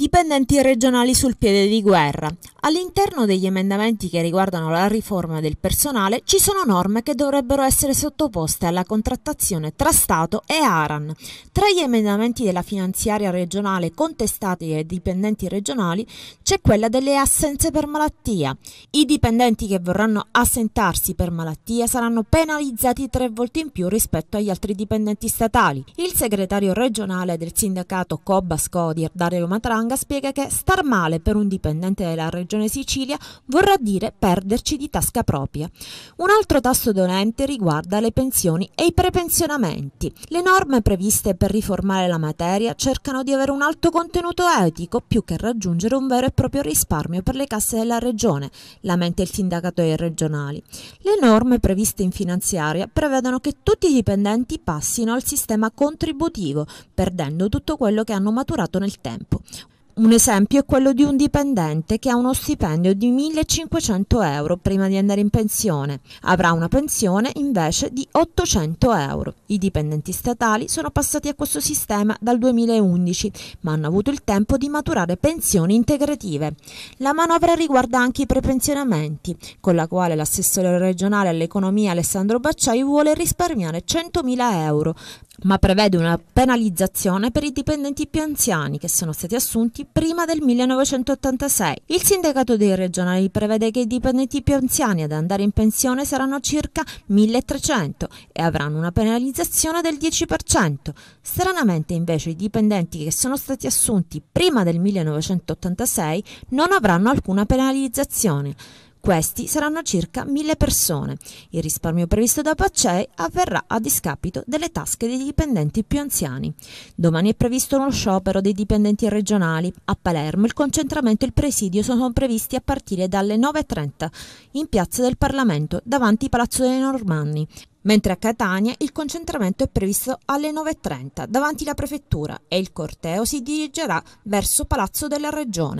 dipendenti regionali sul piede di guerra, All'interno degli emendamenti che riguardano la riforma del personale ci sono norme che dovrebbero essere sottoposte alla contrattazione tra Stato e Aran. Tra gli emendamenti della finanziaria regionale contestati ai dipendenti regionali c'è quella delle assenze per malattia. I dipendenti che vorranno assentarsi per malattia saranno penalizzati tre volte in più rispetto agli altri dipendenti statali. Il segretario regionale del sindacato Cobba Scodi, Dario Matranga, spiega che star male per un dipendente della regione regione Sicilia vorrà dire perderci di tasca propria. Un altro tasso dolente riguarda le pensioni e i prepensionamenti. Le norme previste per riformare la materia cercano di avere un alto contenuto etico più che raggiungere un vero e proprio risparmio per le casse della regione, lamenta il sindacato dei regionali. Le norme previste in finanziaria prevedono che tutti i dipendenti passino al sistema contributivo, perdendo tutto quello che hanno maturato nel tempo. Un esempio è quello di un dipendente che ha uno stipendio di 1500 euro prima di andare in pensione. Avrà una pensione invece di 800 euro. I dipendenti statali sono passati a questo sistema dal 2011, ma hanno avuto il tempo di maturare pensioni integrative. La manovra riguarda anche i prepensionamenti, con la quale l'assessore regionale all'economia Alessandro Bacciai vuole risparmiare 100.000 euro, ma prevede una penalizzazione per i dipendenti più anziani che sono stati assunti prima del 1986. Il sindacato dei regionali prevede che i dipendenti più anziani ad andare in pensione saranno circa 1.300 e avranno una penalizzazione rateizzazione del 10%. Stranamente invece i dipendenti che sono stati assunti prima del 1986 non avranno alcuna penalizzazione. Questi saranno circa mille persone. Il risparmio previsto da Pacei avverrà a discapito delle tasche dei dipendenti più anziani. Domani è previsto uno sciopero dei dipendenti regionali. A Palermo il concentramento e il presidio sono previsti a partire dalle 9.30 in piazza del Parlamento davanti Palazzo dei Normanni mentre a Catania il concentramento è previsto alle 9.30 davanti la prefettura e il corteo si dirigerà verso Palazzo della Regione.